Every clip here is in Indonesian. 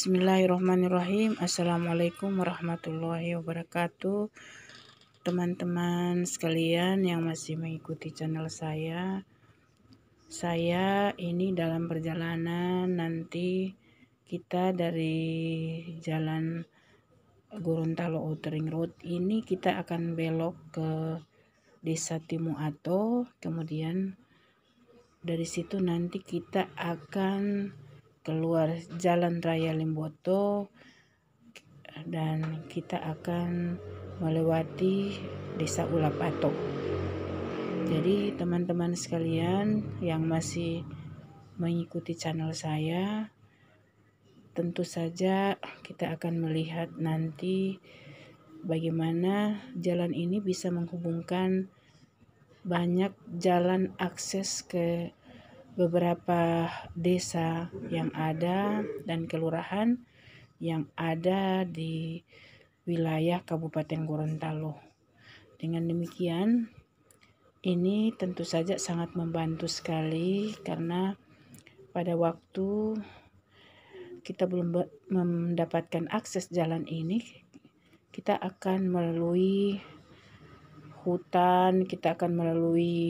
Bismillahirrahmanirrahim. Assalamualaikum warahmatullahi wabarakatuh. Teman-teman sekalian yang masih mengikuti channel saya, saya ini dalam perjalanan nanti kita dari jalan Gorontalo Outering Road ini kita akan belok ke Desa Timuato, kemudian dari situ nanti kita akan keluar Jalan Raya Limboto dan kita akan melewati Desa Ulapato. Jadi teman-teman sekalian yang masih mengikuti channel saya, tentu saja kita akan melihat nanti bagaimana jalan ini bisa menghubungkan banyak jalan akses ke beberapa desa yang ada dan kelurahan yang ada di wilayah Kabupaten Gorontalo. Dengan demikian, ini tentu saja sangat membantu sekali karena pada waktu kita belum mendapatkan akses jalan ini, kita akan melalui hutan, kita akan melalui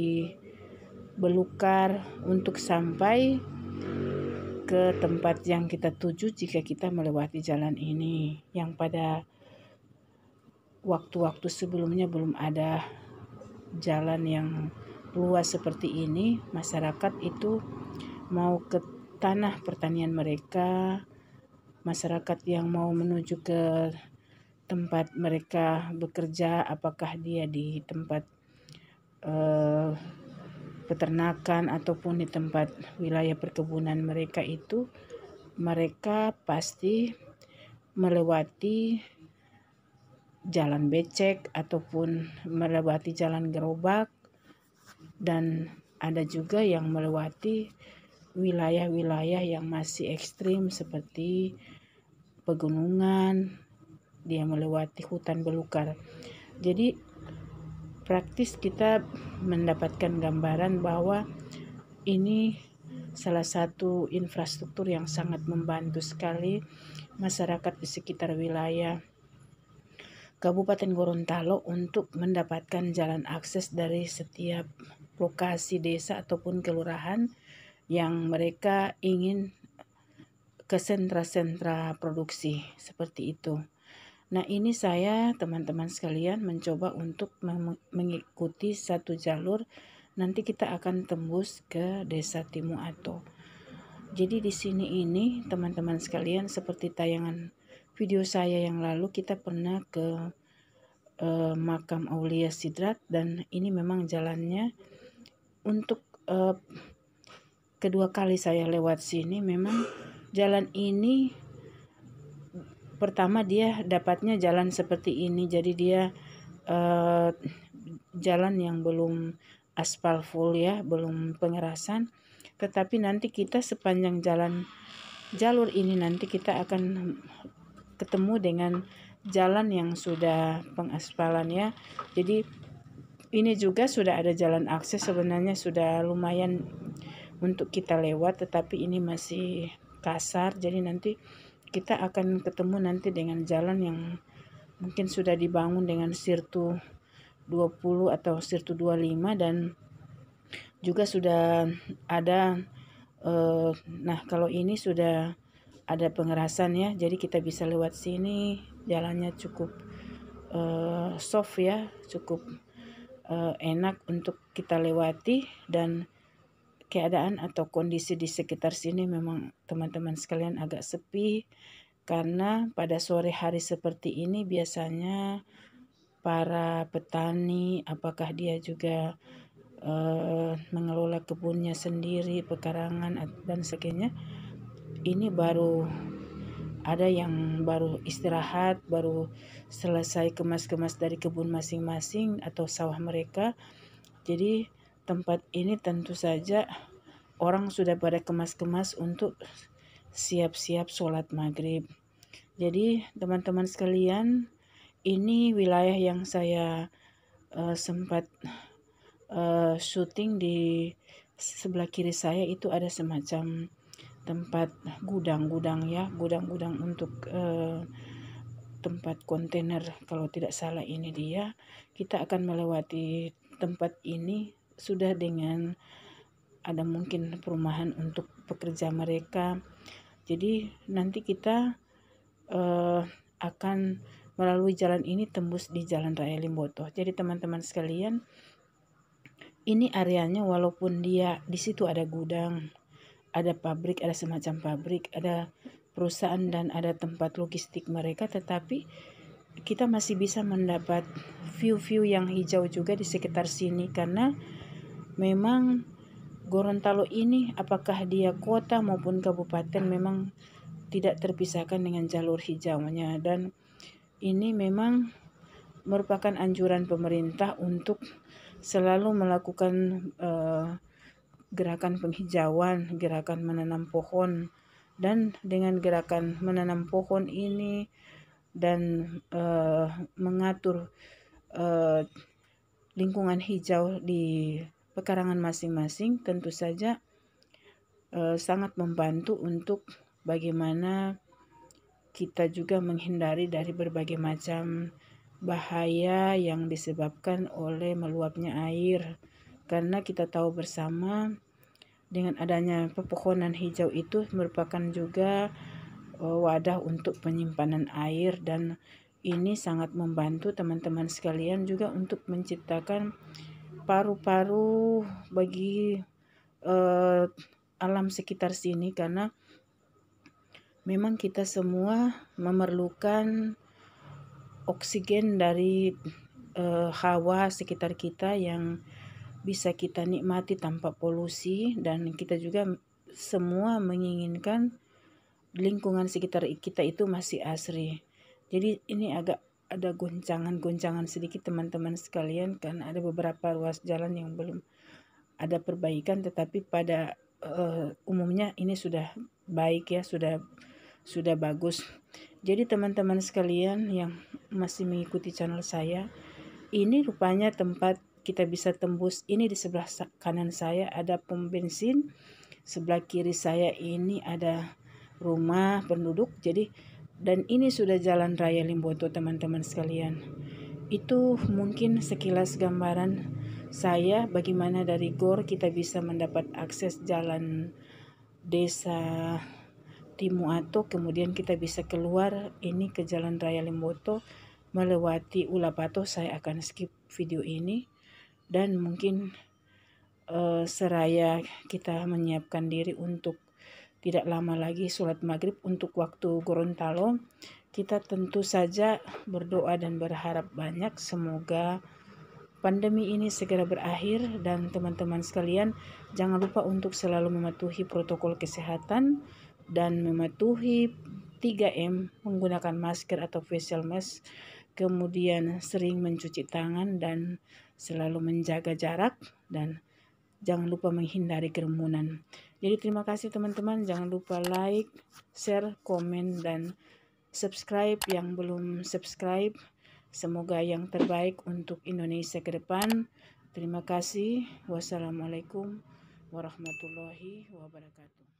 belukar untuk sampai ke tempat yang kita tuju jika kita melewati jalan ini yang pada waktu-waktu sebelumnya belum ada jalan yang luas seperti ini masyarakat itu mau ke tanah pertanian mereka masyarakat yang mau menuju ke tempat mereka bekerja apakah dia di tempat eh, peternakan ataupun di tempat wilayah perkebunan mereka itu mereka pasti melewati jalan becek ataupun melewati jalan gerobak dan ada juga yang melewati wilayah-wilayah yang masih ekstrim seperti pegunungan dia melewati hutan belukar jadi praktis kita mendapatkan gambaran bahwa ini salah satu infrastruktur yang sangat membantu sekali masyarakat di sekitar wilayah Kabupaten Gorontalo untuk mendapatkan jalan akses dari setiap lokasi desa ataupun kelurahan yang mereka ingin ke sentra-sentra produksi seperti itu. Nah, ini saya teman-teman sekalian mencoba untuk mengikuti satu jalur. Nanti kita akan tembus ke Desa Timu Ato. Jadi di sini ini teman-teman sekalian seperti tayangan video saya yang lalu kita pernah ke eh, makam Aulia Sidrat dan ini memang jalannya untuk eh, kedua kali saya lewat sini memang jalan ini pertama dia dapatnya jalan seperti ini jadi dia eh, jalan yang belum aspal full ya belum pengerasan tetapi nanti kita sepanjang jalan jalur ini nanti kita akan ketemu dengan jalan yang sudah pengaspalan ya jadi ini juga sudah ada jalan akses sebenarnya sudah lumayan untuk kita lewat tetapi ini masih kasar jadi nanti kita akan ketemu nanti dengan jalan yang mungkin sudah dibangun dengan sirtu 20 atau sirtu 25 dan juga sudah ada eh, nah kalau ini sudah ada pengerasan ya jadi kita bisa lewat sini jalannya cukup eh, soft ya cukup eh, enak untuk kita lewati dan keadaan atau kondisi di sekitar sini memang teman-teman sekalian agak sepi karena pada sore hari seperti ini biasanya para petani apakah dia juga uh, mengelola kebunnya sendiri pekarangan dan sebagainya ini baru ada yang baru istirahat baru selesai kemas-kemas dari kebun masing-masing atau sawah mereka jadi tempat ini tentu saja orang sudah pada kemas-kemas untuk siap-siap sholat maghrib. Jadi teman-teman sekalian, ini wilayah yang saya uh, sempat uh, syuting di sebelah kiri saya itu ada semacam tempat gudang-gudang ya, gudang-gudang untuk uh, tempat kontainer kalau tidak salah ini dia. Kita akan melewati tempat ini sudah dengan ada mungkin perumahan untuk pekerja mereka. Jadi nanti kita uh, akan melalui jalan ini tembus di Jalan Raya Limboto. Jadi teman-teman sekalian, ini areanya walaupun dia di situ ada gudang, ada pabrik, ada semacam pabrik, ada perusahaan dan ada tempat logistik mereka, tetapi kita masih bisa mendapat view-view yang hijau juga di sekitar sini karena memang Gorontalo ini apakah dia kota maupun kabupaten memang tidak terpisahkan dengan jalur hijaunya dan ini memang merupakan anjuran pemerintah untuk selalu melakukan uh, gerakan penghijauan, gerakan menanam pohon dan dengan gerakan menanam pohon ini dan uh, mengatur uh, lingkungan hijau di pekarangan masing-masing tentu saja e, sangat membantu untuk bagaimana kita juga menghindari dari berbagai macam bahaya yang disebabkan oleh meluapnya air karena kita tahu bersama dengan adanya pepohonan hijau itu merupakan juga eh, wadah untuk penyimpanan air dan ini sangat membantu teman-teman sekalian juga untuk menciptakan paru-paru bagi uh, alam sekitar sini karena memang kita semua memerlukan oksigen dari uh, hawa sekitar kita yang bisa kita nikmati tanpa polusi dan kita juga semua menginginkan lingkungan sekitar kita itu masih asri. Jadi ini agak ada goncangan-goncangan sedikit teman-teman sekalian kan ada beberapa ruas jalan yang belum ada perbaikan tetapi pada uh, umumnya ini sudah baik ya sudah sudah bagus jadi teman-teman sekalian yang masih mengikuti channel saya ini rupanya tempat kita bisa tembus ini di sebelah kanan saya ada pom bensin sebelah kiri saya ini ada rumah penduduk jadi dan ini sudah jalan raya Limboto teman-teman sekalian. Itu mungkin sekilas gambaran saya bagaimana dari GOR kita bisa mendapat akses jalan desa Timu kemudian kita bisa keluar ini ke jalan raya Limboto melewati Ulapato saya akan skip video ini dan mungkin uh, seraya kita menyiapkan diri untuk tidak lama lagi sholat maghrib untuk waktu Gorontalo. Kita tentu saja berdoa dan berharap banyak semoga pandemi ini segera berakhir dan teman-teman sekalian jangan lupa untuk selalu mematuhi protokol kesehatan dan mematuhi 3M menggunakan masker atau facial mask kemudian sering mencuci tangan dan selalu menjaga jarak dan jangan lupa menghindari kerumunan. Jadi terima kasih teman-teman. Jangan lupa like, share, komen, dan subscribe yang belum subscribe. Semoga yang terbaik untuk Indonesia ke depan. Terima kasih. Wassalamualaikum warahmatullahi wabarakatuh.